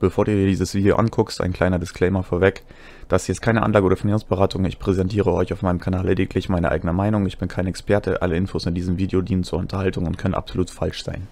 Bevor du dir dieses Video anguckst, ein kleiner Disclaimer vorweg. Das hier ist keine Anlage- oder Finanzberatung. Ich präsentiere euch auf meinem Kanal lediglich meine eigene Meinung. Ich bin kein Experte. Alle Infos in diesem Video dienen zur Unterhaltung und können absolut falsch sein.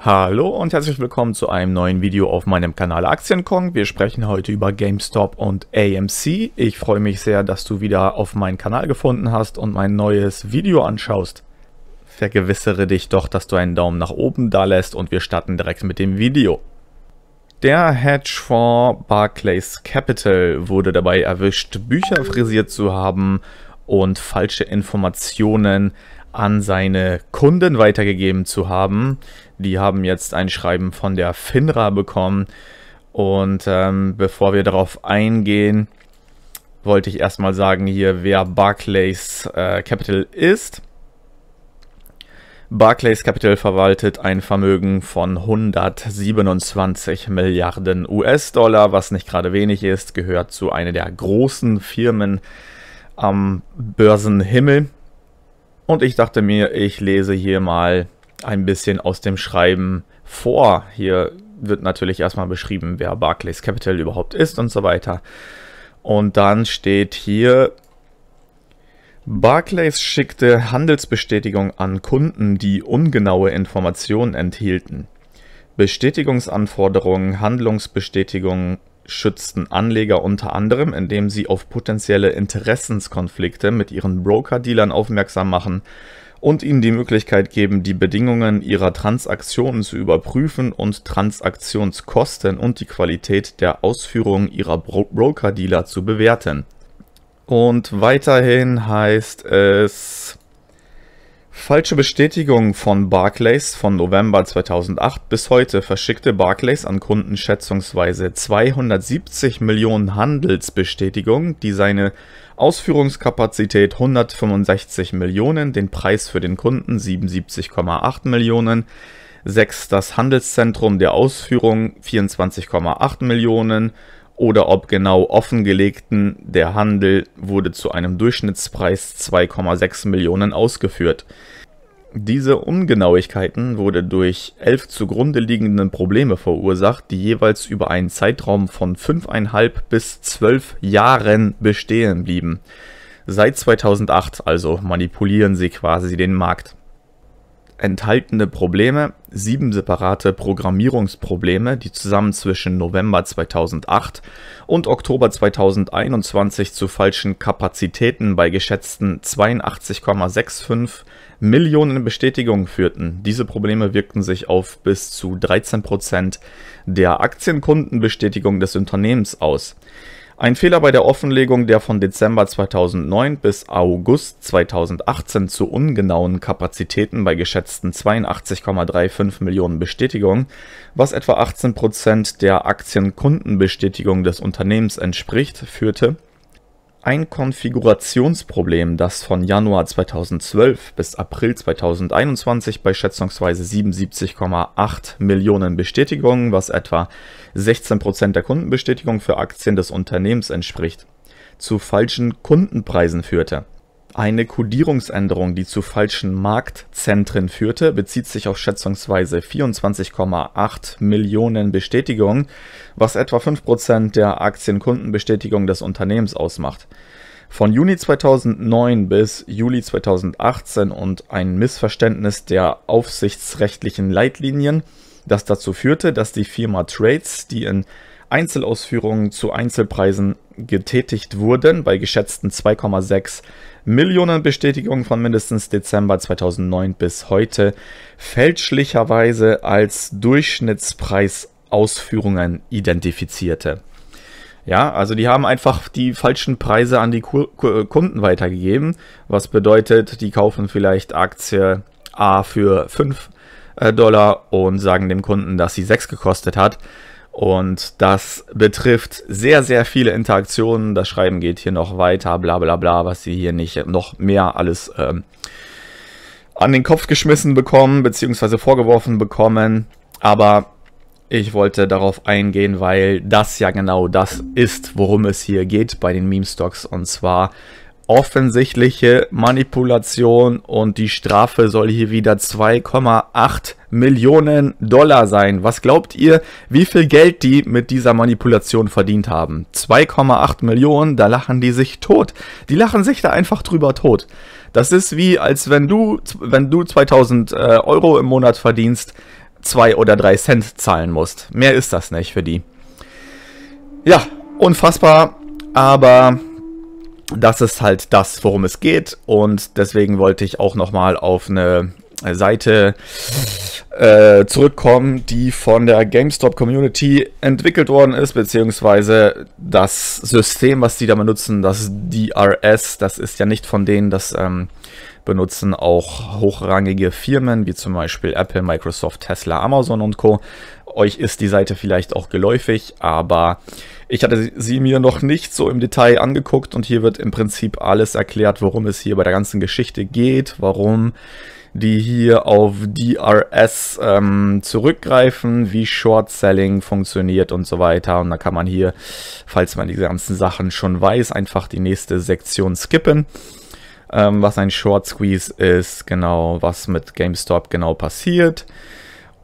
Hallo und herzlich willkommen zu einem neuen Video auf meinem Kanal Aktienkong. Wir sprechen heute über GameStop und AMC. Ich freue mich sehr, dass du wieder auf meinen Kanal gefunden hast und mein neues Video anschaust. Vergewissere dich doch, dass du einen Daumen nach oben da lässt und wir starten direkt mit dem Video. Der Hedgefonds Barclays Capital wurde dabei erwischt, Bücher frisiert zu haben und falsche Informationen an seine Kunden weitergegeben zu haben. Die haben jetzt ein Schreiben von der FINRA bekommen. Und ähm, bevor wir darauf eingehen, wollte ich erstmal sagen hier, wer Barclays äh, Capital ist. Barclays Capital verwaltet ein Vermögen von 127 Milliarden US-Dollar, was nicht gerade wenig ist, gehört zu einer der großen Firmen am Börsenhimmel. Und ich dachte mir, ich lese hier mal ein bisschen aus dem Schreiben vor. Hier wird natürlich erstmal beschrieben, wer Barclays Capital überhaupt ist und so weiter. Und dann steht hier, Barclays schickte Handelsbestätigungen an Kunden, die ungenaue Informationen enthielten. Bestätigungsanforderungen Handlungsbestätigungen schützten Anleger unter anderem, indem sie auf potenzielle Interessenskonflikte mit ihren Broker-Dealern aufmerksam machen und ihnen die Möglichkeit geben, die Bedingungen ihrer Transaktionen zu überprüfen und Transaktionskosten und die Qualität der Ausführungen ihrer Bro Broker-Dealer zu bewerten. Und weiterhin heißt es falsche Bestätigung von Barclays von November 2008 bis heute verschickte Barclays an Kunden schätzungsweise 270 Millionen Handelsbestätigungen, die seine Ausführungskapazität 165 Millionen, den Preis für den Kunden 77,8 Millionen, 6 das Handelszentrum der Ausführung 24,8 Millionen oder ob genau offengelegten, der Handel wurde zu einem Durchschnittspreis 2,6 Millionen ausgeführt. Diese Ungenauigkeiten wurde durch elf zugrunde liegenden Probleme verursacht, die jeweils über einen Zeitraum von 5,5 bis 12 Jahren bestehen blieben. Seit 2008 also manipulieren sie quasi den Markt. Enthaltene Probleme sieben separate Programmierungsprobleme, die zusammen zwischen November 2008 und Oktober 2021 zu falschen Kapazitäten bei geschätzten 82,65 Millionen Bestätigungen führten. Diese Probleme wirkten sich auf bis zu 13% Prozent der Aktienkundenbestätigung des Unternehmens aus. Ein Fehler bei der Offenlegung der von Dezember 2009 bis August 2018 zu ungenauen Kapazitäten bei geschätzten 82,35 Millionen Bestätigungen, was etwa 18% der Aktienkundenbestätigung des Unternehmens entspricht, führte ein Konfigurationsproblem, das von Januar 2012 bis April 2021 bei schätzungsweise 77,8 Millionen Bestätigungen, was etwa 16% der Kundenbestätigung für Aktien des Unternehmens entspricht, zu falschen Kundenpreisen führte eine Codierungsänderung, die zu falschen Marktzentren führte, bezieht sich auf schätzungsweise 24,8 Millionen Bestätigungen, was etwa 5% der Aktienkundenbestätigung des Unternehmens ausmacht. Von Juni 2009 bis Juli 2018 und ein Missverständnis der aufsichtsrechtlichen Leitlinien, das dazu führte, dass die Firma Trades, die in Einzelausführungen zu Einzelpreisen getätigt wurden, bei geschätzten 2,6 Millionen Bestätigungen von mindestens Dezember 2009 bis heute, fälschlicherweise als Durchschnittspreisausführungen identifizierte. Ja, also die haben einfach die falschen Preise an die Kunden weitergegeben, was bedeutet, die kaufen vielleicht Aktie A für 5 äh, Dollar und sagen dem Kunden, dass sie 6 gekostet hat. Und das betrifft sehr, sehr viele Interaktionen. Das Schreiben geht hier noch weiter, bla bla bla, was sie hier nicht noch mehr alles ähm, an den Kopf geschmissen bekommen, beziehungsweise vorgeworfen bekommen. Aber ich wollte darauf eingehen, weil das ja genau das ist, worum es hier geht bei den Meme-Stocks. Und zwar offensichtliche Manipulation und die Strafe soll hier wieder 2,8 Millionen Dollar sein. Was glaubt ihr, wie viel Geld die mit dieser Manipulation verdient haben? 2,8 Millionen, da lachen die sich tot. Die lachen sich da einfach drüber tot. Das ist wie, als wenn du, wenn du 2000 äh, Euro im Monat verdienst, 2 oder 3 Cent zahlen musst. Mehr ist das nicht für die. Ja, unfassbar, aber das ist halt das, worum es geht. Und deswegen wollte ich auch nochmal auf eine Seite äh, zurückkommen, die von der GameStop Community entwickelt worden ist, beziehungsweise das System, was die da benutzen, das DRS, das ist ja nicht von denen, das ähm, benutzen auch hochrangige Firmen wie zum Beispiel Apple, Microsoft, Tesla, Amazon und Co. Euch ist die Seite vielleicht auch geläufig, aber ich hatte sie mir noch nicht so im Detail angeguckt und hier wird im Prinzip alles erklärt, worum es hier bei der ganzen Geschichte geht, warum die hier auf DRS ähm, zurückgreifen, wie Short Selling funktioniert und so weiter. Und da kann man hier, falls man diese ganzen Sachen schon weiß, einfach die nächste Sektion skippen. Ähm, was ein Short Squeeze ist, genau, was mit GameStop genau passiert.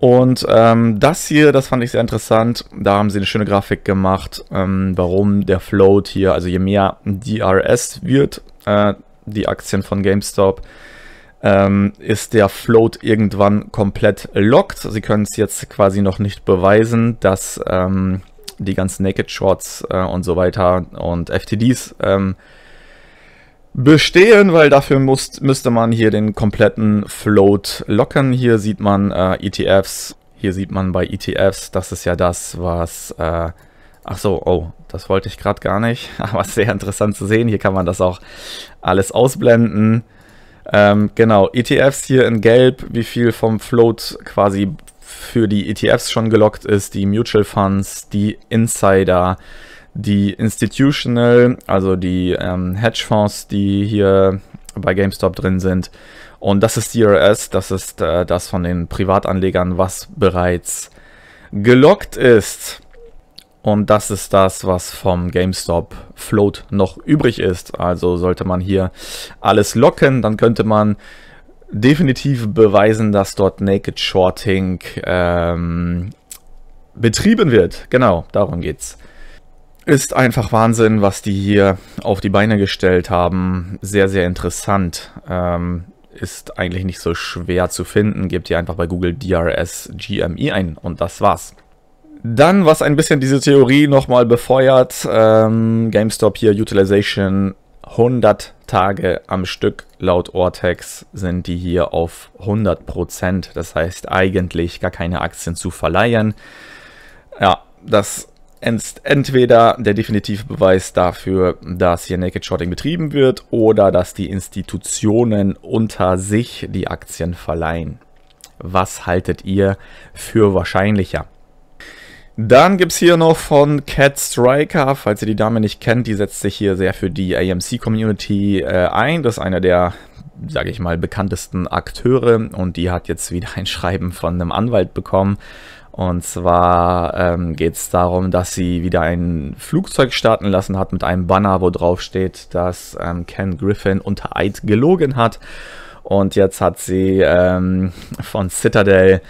Und ähm, das hier, das fand ich sehr interessant. Da haben sie eine schöne Grafik gemacht, ähm, warum der Float hier, also je mehr DRS wird, äh, die Aktien von GameStop, ähm, ist der Float irgendwann komplett locked. Sie können es jetzt quasi noch nicht beweisen, dass ähm, die ganzen Naked Shorts äh, und so weiter und FTDs ähm, bestehen, weil dafür muss, müsste man hier den kompletten Float locken. Hier sieht man äh, ETFs. Hier sieht man bei ETFs, das ist ja das, was... Äh, ach so, oh, das wollte ich gerade gar nicht. Aber sehr interessant zu sehen. Hier kann man das auch alles ausblenden. Ähm, genau, ETFs hier in Gelb, wie viel vom Float quasi für die ETFs schon gelockt ist, die Mutual Funds, die Insider, die Institutional, also die ähm, Hedgefonds, die hier bei GameStop drin sind. Und das ist DRS, das ist äh, das von den Privatanlegern, was bereits gelockt ist. Und das ist das, was vom GameStop Float noch übrig ist. Also sollte man hier alles locken, dann könnte man definitiv beweisen, dass dort Naked Shorting ähm, betrieben wird. Genau, darum geht's. Ist einfach Wahnsinn, was die hier auf die Beine gestellt haben. Sehr, sehr interessant. Ähm, ist eigentlich nicht so schwer zu finden. Gebt ihr einfach bei Google DRS GME ein und das war's. Dann, was ein bisschen diese Theorie nochmal befeuert, ähm, GameStop hier Utilization 100 Tage am Stück laut Ortex sind die hier auf 100%. Prozent. Das heißt eigentlich gar keine Aktien zu verleihen. Ja, das ist entweder der definitive Beweis dafür, dass hier Naked Shorting betrieben wird oder dass die Institutionen unter sich die Aktien verleihen. Was haltet ihr für wahrscheinlicher? Dann gibt es hier noch von Cat Striker, falls ihr die Dame nicht kennt, die setzt sich hier sehr für die AMC-Community äh, ein. Das ist einer der, sage ich mal, bekanntesten Akteure und die hat jetzt wieder ein Schreiben von einem Anwalt bekommen, und zwar ähm, geht es darum, dass sie wieder ein Flugzeug starten lassen hat mit einem Banner, wo drauf steht, dass ähm, Ken Griffin unter Eid gelogen hat. Und jetzt hat sie ähm, von Citadel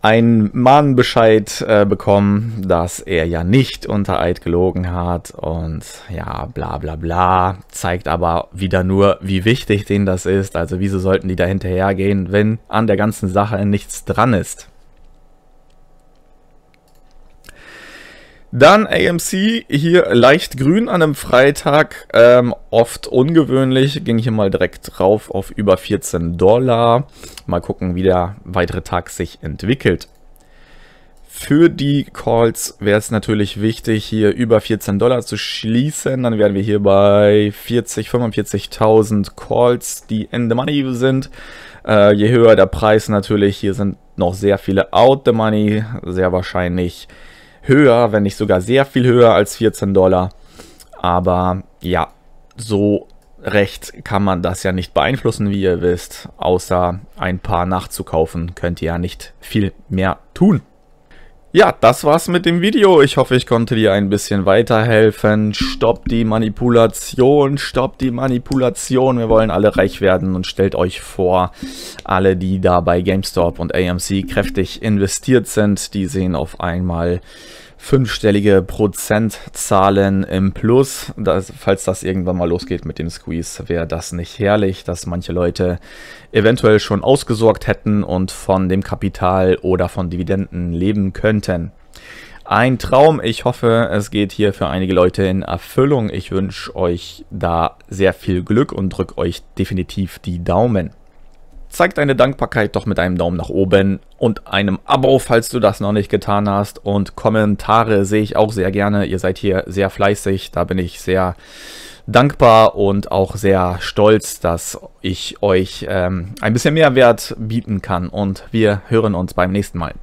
einen Mahnbescheid äh, bekommen, dass er ja nicht unter Eid gelogen hat und ja, bla bla bla, zeigt aber wieder nur, wie wichtig denen das ist. Also wieso sollten die da hinterhergehen, wenn an der ganzen Sache nichts dran ist? Dann AMC, hier leicht grün an einem Freitag, ähm, oft ungewöhnlich, ging hier mal direkt drauf auf über 14 Dollar. Mal gucken, wie der weitere Tag sich entwickelt. Für die Calls wäre es natürlich wichtig, hier über 14 Dollar zu schließen. Dann wären wir hier bei 40, 45.000 Calls, die in the money sind. Äh, je höher der Preis natürlich, hier sind noch sehr viele out the money, sehr wahrscheinlich höher, wenn nicht sogar sehr viel höher als 14 Dollar. Aber ja, so recht kann man das ja nicht beeinflussen, wie ihr wisst. Außer ein paar nachzukaufen könnt ihr ja nicht viel mehr tun. Ja, das war's mit dem Video. Ich hoffe, ich konnte dir ein bisschen weiterhelfen. Stoppt die Manipulation, stoppt die Manipulation. Wir wollen alle reich werden und stellt euch vor, alle, die da bei GameStop und AMC kräftig investiert sind, die sehen auf einmal fünfstellige Prozentzahlen im Plus. Das, falls das irgendwann mal losgeht mit dem Squeeze, wäre das nicht herrlich, dass manche Leute eventuell schon ausgesorgt hätten und von dem Kapital oder von Dividenden leben könnten. Ein Traum. Ich hoffe, es geht hier für einige Leute in Erfüllung. Ich wünsche euch da sehr viel Glück und drücke euch definitiv die Daumen. Zeig deine Dankbarkeit doch mit einem Daumen nach oben und einem Abo, falls du das noch nicht getan hast. Und Kommentare sehe ich auch sehr gerne. Ihr seid hier sehr fleißig. Da bin ich sehr dankbar und auch sehr stolz, dass ich euch ähm, ein bisschen mehr Wert bieten kann. Und wir hören uns beim nächsten Mal.